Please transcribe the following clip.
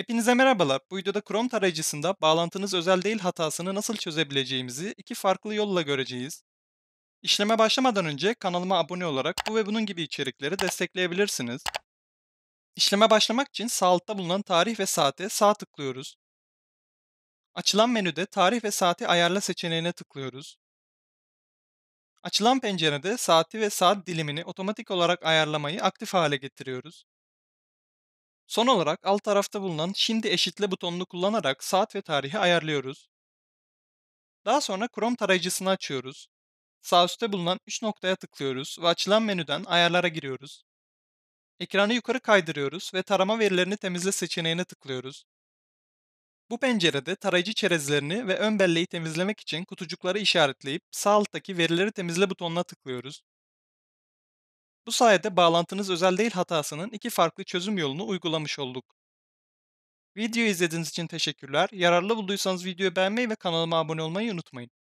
Hepinize merhabalar. Bu videoda Chrome tarayıcısında bağlantınız özel değil hatasını nasıl çözebileceğimizi iki farklı yolla göreceğiz. İşleme başlamadan önce kanalıma abone olarak bu ve bunun gibi içerikleri destekleyebilirsiniz. İşleme başlamak için sağ altta bulunan tarih ve saate sağ tıklıyoruz. Açılan menüde tarih ve saati ayarla seçeneğine tıklıyoruz. Açılan pencerede saati ve saat dilimini otomatik olarak ayarlamayı aktif hale getiriyoruz. Son olarak alt tarafta bulunan Şimdi eşitle butonunu kullanarak saat ve tarihi ayarlıyoruz. Daha sonra Chrome tarayıcısını açıyoruz. Sağ üstte bulunan 3 noktaya tıklıyoruz ve açılan menüden ayarlara giriyoruz. Ekranı yukarı kaydırıyoruz ve tarama verilerini temizle seçeneğine tıklıyoruz. Bu pencerede tarayıcı çerezlerini ve ön belleği temizlemek için kutucukları işaretleyip sağ alttaki verileri temizle butonuna tıklıyoruz. Bu sayede bağlantınız özel değil hatasının iki farklı çözüm yolunu uygulamış olduk. Video izlediğiniz için teşekkürler. Yararlı bulduysanız videoyu beğenmeyi ve kanalıma abone olmayı unutmayın.